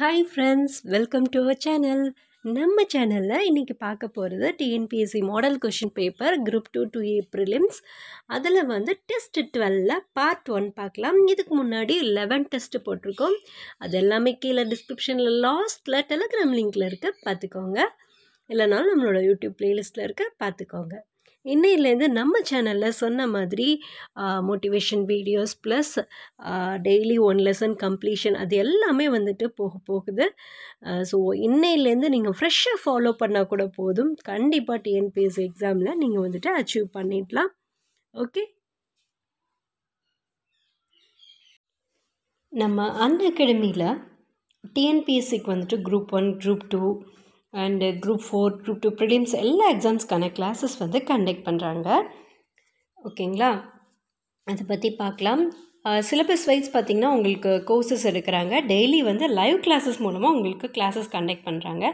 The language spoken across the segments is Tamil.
Hi friends welcome to our channel நம்ம சேனலில் இன்றைக்கி பார்க்க போகிறது TNPSC model question paper group two two A prelims அதில் வந்து டெஸ்ட் டுவெலில் பார்ட் ஒன் பார்க்கலாம் இதுக்கு முன்னாடி லெவன் டெஸ்ட்டு போட்டிருக்கோம் அது எல்லாமே கீழே டிஸ்கிரிப்ஷனில் லாஸ்ட்டில் டெலகிராம் லிங்க்கில் இருக்க பார்த்துக்கோங்க இல்லைனாலும் நம்மளோட யூடியூப் ப்ளேலிஸ்ட்டில் இருக்க பார்த்துக்கோங்க இன்னையிலேருந்து நம்ம சேனலில் சொன்ன மாதிரி motivation videos plus daily one lesson completion அது எல்லாமே வந்துட்டு போக போகுது ஸோ இன்னையிலேருந்து நீங்கள் ஃப்ரெஷ்ஷாக ஃபாலோ பண்ணால் கூட போதும் கண்டிப்பாக டிஎன்பிஎஸ்சி எக்ஸாமில் நீங்கள் வந்துட்டு அச்சீவ் பண்ணிடலாம் ஓகே நம்ம அன் அகாடமியில் டிஎன்பிஎஸ்சிக்கு வந்துட்டு group one group two and group four group two prelims எல்லா எக்ஸாம்ஸ்க்கான கிளாஸஸ் வந்து கண்டக்ட் பண்ணுறாங்க ஓகேங்களா அதை பற்றி பார்க்கலாம் சிலபஸ் வைஸ் பார்த்திங்கன்னா உங்களுக்கு கோர்சஸ் எடுக்கிறாங்க டெய்லி வந்து லைவ் கிளாஸஸ் மூலமாக உங்களுக்கு கிளாஸஸ் கண்டக்ட் பண்ணுறாங்க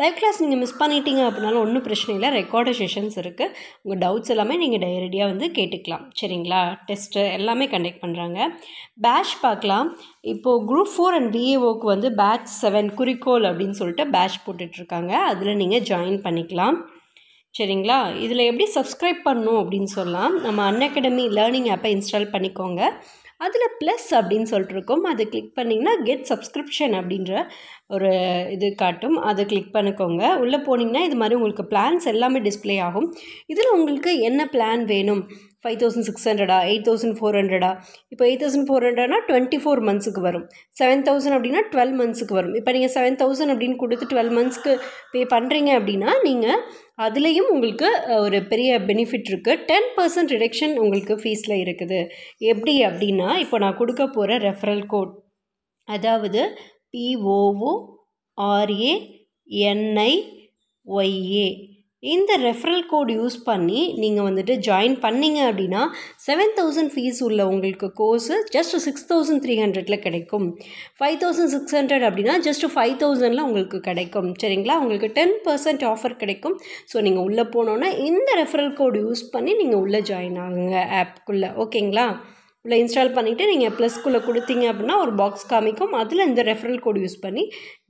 லைவ் கிளாஸ் நீங்கள் மிஸ் பண்ணிட்டீங்க அப்படின்னாலும் ஒன்றும் பிரச்சனை இல்லை ரெக்கார்டு செஷன்ஸ் இருக்குது உங்கள் டவுட்ஸ் எல்லாமே நீங்கள் டைரக்டியாக வந்து கேட்டுக்கலாம் சரிங்களா டெஸ்ட்டு எல்லாமே கண்டக்ட் பண்ணுறாங்க பேட்ச் பார்க்கலாம் இப்போது குரூப் ஃபோர் அண்ட் பிஏஓக்கு வந்து பேட்ச் செவன் குறிக்கோள் அப்படின்னு சொல்லிட்டு பேட்ச் போட்டுட்ருக்காங்க அதில் நீங்கள் ஜாயின் பண்ணிக்கலாம் சரிங்களா இதில் எப்படி சப்ஸ்கிரைப் பண்ணும் அப்படின்னு சொல்லலாம் நம்ம அகாடமி லேர்னிங் ஆப்பை இன்ஸ்டால் பண்ணிக்கோங்க அதில் ப்ளஸ் அப்படின்னு சொல்லிட்டு இருக்கும் அதை கிளிக் பண்ணிங்கன்னா கெட் சப்ஸ்கிரிப்ஷன் அப்படின்ற ஒரு இது காட்டும் அதை கிளிக் பண்ணிக்கோங்க உள்ளே போனீங்கன்னா இது மாதிரி உங்களுக்கு பிளான்ஸ் எல்லாமே டிஸ்பிளே ஆகும் இதில் உங்களுக்கு என்ன பிளான் வேணும் ஃபைவ் தௌசண்ட் சிக்ஸ் ஹண்ட்ரடா எயிட் தௌசண்ட் ஃபோர் ஹண்ட்ரடா இப்போ எயிட் தௌசண்ட் ஃபோர் ஹண்ட்ரட்னா டுவெண்ட்டி ஃபோர் மந்த்ஸுக்கு வரும் செவன் தௌசண்ட் அப்படின்னா டுவெல் மந்த்ஸுக்கு வரும் இப்போ நீங்கள் செவன் தௌசண்ட் அப்படின்னு கொடுத்து டுவெல் மந்த்ஸ்க்கு பே பண்ணுறீங்க அப்படின்னா நீங்கள் அதுலேயும் உங்களுக்கு ஒரு பெரிய பெனிஃபிட் இருக்குது டென் பர்சன்ட் ரிடக்ஷன் உங்களுக்கு ஃபீஸில் இருக்குது எப்படி அப்படின்னா இப்போ நான் கொடுக்க போகிற ரெஃபரல் கோட் அதாவது பிஓஓ ஆர்ஏ என்ஐ ஒய்ஏ இந்த ரெஃபரல் கோட் யூஸ் பண்ணி நீங்கள் வந்துட்டு ஜாயின் பண்ணிங்க அப்படின்னா செவன் தௌசண்ட் ஃபீஸ் உள்ள உங்களுக்கு course just six thousand three ஹண்ட்ரடில் கிடைக்கும் ஃபைவ் தௌசண்ட் சிக்ஸ் ஹண்ட்ரட் அப்படின்னா ஜஸ்ட் ஃபைவ் தௌசண்டில் உங்களுக்கு கிடைக்கும் சரிங்களா உங்களுக்கு டென் பர்சன்ட் ஆஃபர் கிடைக்கும் ஸோ நீங்கள் உள்ளே போனோன்னா இந்த ரெஃபரல் கோட் யூஸ் பண்ணி நீங்கள் உள்ளே ஜாயின் ஆகுங்க ஆப்க்குள்ளே ஓகேங்களா உள்ள இன்ஸ்டால் பண்ணிவிட்டு நீங்கள் ப்ளஸ்க்குள்ளே கொடுத்தீங்க அப்படின்னா ஒரு பாக்ஸ் காமிக்கும் அதில் இந்த ரெஃபரல் கோட் யூஸ் பண்ணி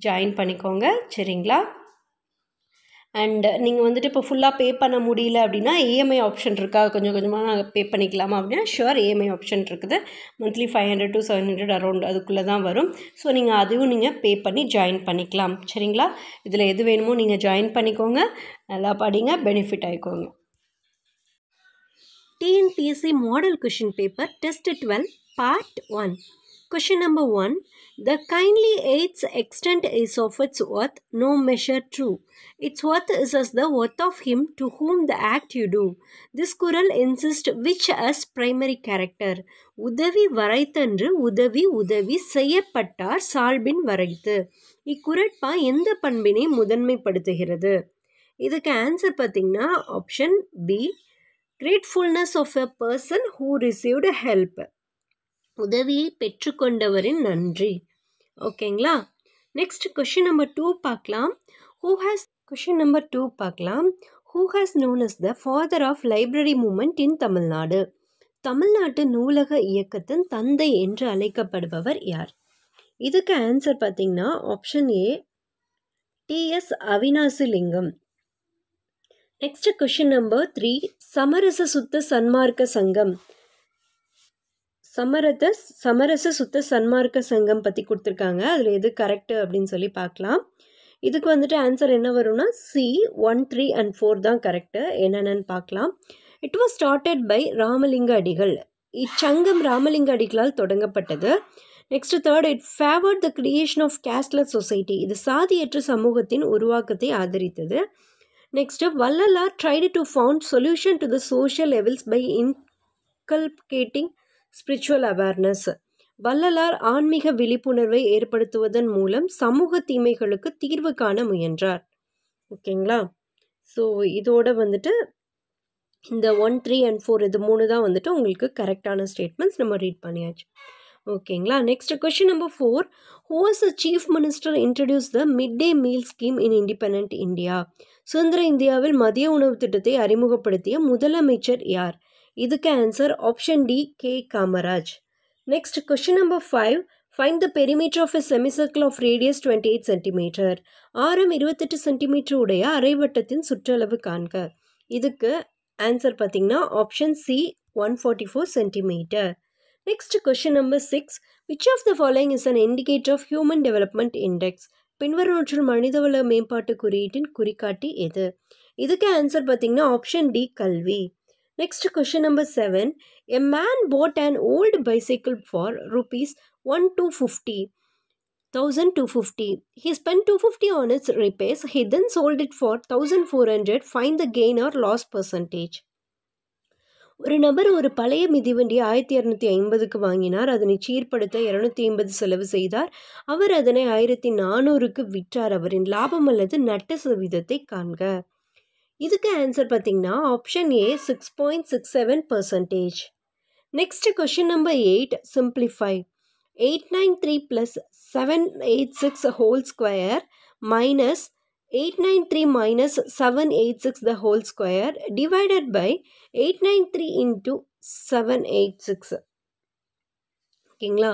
ஜாயின் பண்ணிக்கோங்க சரிங்களா அண்ட் நீங்கள் வந்துட்டு இப்போ ஃபுல்லாக பே பண்ண முடியல அப்படின்னா இஎம்ஐ e ஆப்ஷன் இருக்கா கொஞ்சம் கொஞ்சமாக நாங்கள் பே பண்ணிக்கலாமா அப்படின்னா ஷுர் இஎம்ஐ ஆப்ஷன் இருக்குது monthly five hundred to seven hundred around அதுக்குள்ளே தான் வரும் ஸோ நீங்கள் அதுவும் நீங்கள் பே பண்ணி ஜாயின் பண்ணிக்கலாம் சரிங்களா இதில் எது வேணுமோ நீங்கள் ஜாயின் பண்ணிக்கோங்க நல்லா படிங்க பெனிஃபிட் ஆகிக்கோங்க TNPSC model question paper test twelve part one Question number 1. The kindly aid's extent is of its worth, no measure true. Its worth is as the worth of him to whom the act you do. This குரல் insists which as primary character. உதவி வரைத்தன்று உதவி உதவி செய்யப்பட்டார் சால்பின் mudan இக்குரட்பா எந்த hirade. முதன்மைப்படுத்துகிறது இதுக்கு ஆன்சர் பார்த்தீங்கன்னா option B gratefulness of a person who received help உதவியை பெற்றுக்கொண்டவரின் நன்றி ஓகேங்களா நெக்ஸ்ட் கொஷின் நம்பர் டூ பார்க்கலாம் who has question number two பார்க்கலாம் who has known is the father of library movement in Tamil Nadu தமிழ்நாட்டு நூலக இயக்கத்தின் தந்தை என்று அழைக்கப்படுபவர் யார் இதுக்கு ஆன்சர் பார்த்திங்கன்னா option A T S Avinashilingam next question number three Samarasa Suddha சன்மார்க்க சங்கம் சமரத சமரச சுத்த சன்மார்க்க சங்கம் பற்றி கொடுத்துருக்காங்க அதில் எது கரெக்டு அப்படின்னு சொல்லி பார்க்கலாம் இதுக்கு வந்துட்டு ஆன்சர் என்ன வரும்னா C one three and four தான் கரெக்டு என்னென்னு பார்க்கலாம் it was started by Ramalinga Adigal இச்சங்கம் ராமலிங்க அடிகளால் தொடங்கப்பட்டது next third it favoured the creation of casteless society இது சாதியற்ற சமூகத்தின் உருவாக்கத்தை ஆதரித்தது next Vallalar tried to found solution to the social levels by inculcating spiritual awareness Vallalar ஆன்மீக விழிப்புணர்வை ஏற்படுத்துவதன் மூலம் சமூக தீமைகளுக்கு தீர்வு காண முயன்றார் ஓகேங்களா ஸோ இதோட வந்துட்டு இந்த ஒன் த்ரீ அண்ட் ஃபோர் இது மூணு தான் வந்துட்டு உங்களுக்கு கரெக்டான ஸ்டேட்மெண்ட்ஸ் நம்ம ரீட் பண்ணியாச்சு ஓகேங்களா next question number four whose chief minister introduce the mid day meal scheme in independent India சுதந்திர இந்தியாவில் மதிய உணவு திட்டத்தை அறிமுகப்படுத்திய முதலமைச்சர் யார் இதுக்கு answer option D K Kamaraj next question number five find the perimeter of a semicircle of radius twenty eight centimetre ஆரம் இருபத்தெட்டு சென்டிமீட்டர் உடைய அரைவட்டத்தின் சுற்றளவு காண்க இதுக்கு ஆன்சர் பார்த்திங்கன்னா option C one forty four centimetre next question number six which of the following is an indicator of human development index பின்வருவற்றில் மனிதவள மேம்பாட்டு குறியீட்டின் குறிகாட்டி எது இதுக்கு ஆன்சர் பார்த்திங்கன்னா ஆப்ஷன் டி கல்வி next question number seven a man bought and old bicycle for rupees one two fifty thousand two fifty he spend two fifty on its repairs he then sold it for thousand four hundred fine the gain or loss percentage ஒரு நபர் ஒரு பழைய மிதிவண்டி ஆயிரத்தி இரநூத்தி ஐம்பதுக்கு வாங்கினார் அதனை சீர்படுத்த இரநூத்தி ஐம்பது செலவு செய்தார் அவர் அதனை ஆயிரத்தி நானூறுக்கு விற்றார் அவரின் லாபம் அல்லது நட்ட சதவீதத்தை காண்க இதுக்கு ஆன்சர் பார்த்திங்கன்னா option A six point six seven percentage next question number eight simplify eight nine three plus seven eight six whole square minus eight nine three minus seven eight six the whole square divided by eight nine three into seven eight six ஓகேங்களா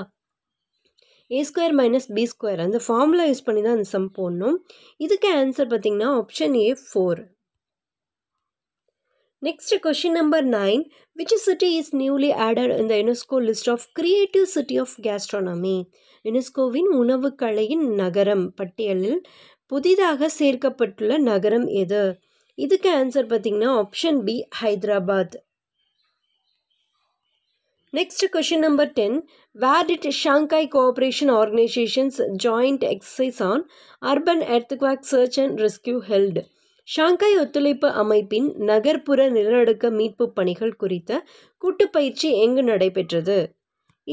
A square minus B square அந்த ஃபார்முலா யூஸ் பண்ணி தான் அந்த சம் போடணும் இதுக்கு ஆன்சர் பார்த்திங்கன்னா option A four Next question number 9 which city is newly added in the UNESCO list of creative city of gastronomy யுனெஸ்கோவின் உணவு கலையின் நகரம் பட்டியலில் புதிதாக சேர்க்கப்பட்டுள்ள நகரம் எது இதுக்கு ஆன்சர் பார்த்தீங்கன்னா option B Hyderabad Next question number 10. Where did Shanghai Cooperation Organization's joint exercise on urban earthquake search and rescue held? Shanghai ஒத்துழைப்பு அமைப்பின் நகர்ப்புற நிலநடுக்க மீட்பு பணிகள் குறித்த கூட்டுப்பயிற்சி எங்கு நடைபெற்றது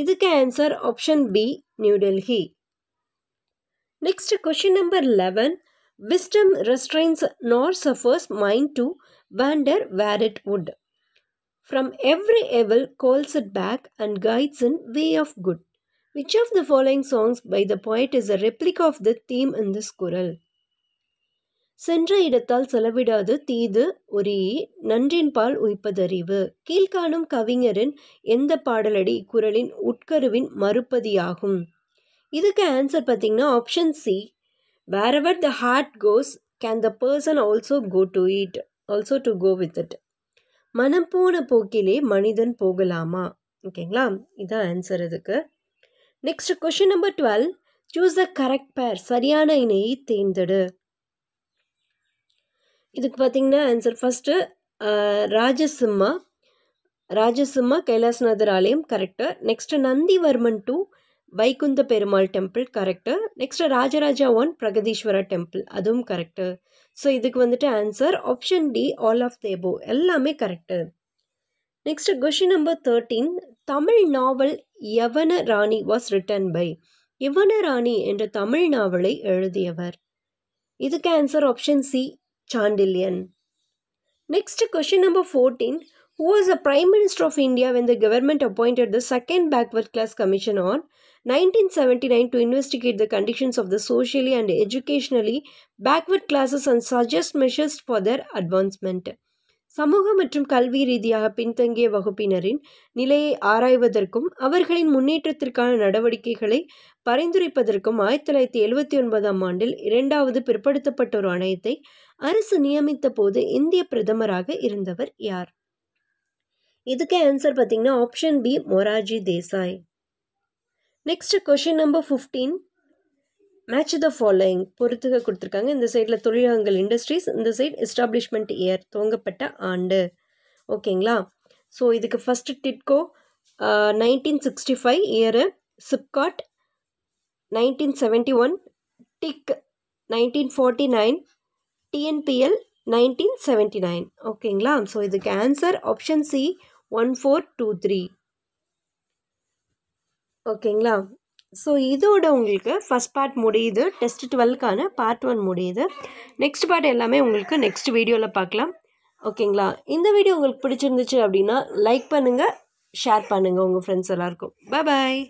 இதுக்கு answer option B New Delhi next question number eleven wisdom restrains nor suffers mind to wander where would from every evil calls it back and guides in way of good which of the following songs by the point is a replica of the theme in this குரல் சென்ற இடத்தால் செலவிடாது தீது நன்றின் பால் உய்ப்பதறிவு கீழ்காணும் கவிஞரின் எந்த பாடலடி குரலின் உட்கருவின் மறுப்பதியாகும் இதுக்கு ஆன்சர் பார்த்திங்கன்னா option C wherever the heart goes can the person also go to it also to go with it மனம் போன போக்கிலே மனிதன் போகலாமா ஓகேங்களா இதுதான் ஆன்சர் இதுக்கு next question number twelve choose the correct pair சரியான இணையை தேர்ந்தெடு இதுக்கு பார்த்தீங்கன்னா ஆன்சர் ஃபஸ்ட்டு ராஜசிம்மா ராஜசிம்மா கைலாசநாதர் ஆலயம் correct next Nandivarman two Vaikunta Perumal temple correct next Rajaraja one Brihadeeswara temple அதுவும் கரெக்டு ஸோ இதுக்கு வந்துட்டு answer option D all of the above எல்லாமே correct next question number thirteen Tamil novel Yavana Rani was written by Yavana Rani என்ற தமிழ் நாவலை எழுதியவர் இதுக்கு answer option C Chandilian. Next question number 14. Who was the Prime Minister of India when the government appointed the second backward class commission on 1979 to investigate the conditions of the socially and educationally backward classes and suggest measures for their advancement? சமூக மற்றும் கல்வி ரீதியாக பின்தங்கிய வகுப்பினரின் நிலையை ஆராய்வதற்கும் அவர்களின் முன்னேற்றத்திற்கான நடவடிக்கைகளை பரிந்துரைப்பதற்கும் ஆயிரத்தி தொள்ளாயிரத்தி எழுபத்தி ஒன்பதாம் ஆண்டில் இரண்டாவது பிற்படுத்தப்பட்ட ஒரு ஆணையத்தை அரசு நியமித்த போது இந்திய பிரதமராக இருந்தவர் யார் இதுக்கு ஆன்சர் பார்த்தீங்கன்னா option B Morarji Desai next question number fifteen match the following பொறுத்துக கொடுத்துருக்காங்க இந்த சைடில் தொழிலகங்கள் இண்டஸ்ட்ரீஸ் இந்த சைடு எஸ்டாப்ளிஷ்மெண்ட் இயர் துவங்கப்பட்ட ஆண்டு ஓகேங்களா ஸோ இதுக்கு first TIDCO nineteen sixty five year SIPCOT nineteen seventy one TIIC nineteen forty nine TNPL nineteen seventy nine ஓகேங்களா ஸோ இதுக்கு answer option C one four two three ஓகேங்களா ஸோ இதோட உங்களுக்கு ஃபஸ்ட் பார்ட் முடியுது டெஸ்ட் டுவெல்க்கான பார்ட் ஒன் முடியுது நெக்ஸ்ட் பார்ட் எல்லாமே உங்களுக்கு நெக்ஸ்ட் வீடியோவில் பார்க்கலாம் ஓகேங்களா இந்த வீடியோ உங்களுக்கு பிடிச்சிருந்துச்சு அப்படின்னா லைக் பண்ணுங்கள் ஷேர் பண்ணுங்கள் உங்கள் ஃப்ரெண்ட்ஸ் எல்லாருக்கும் பாய்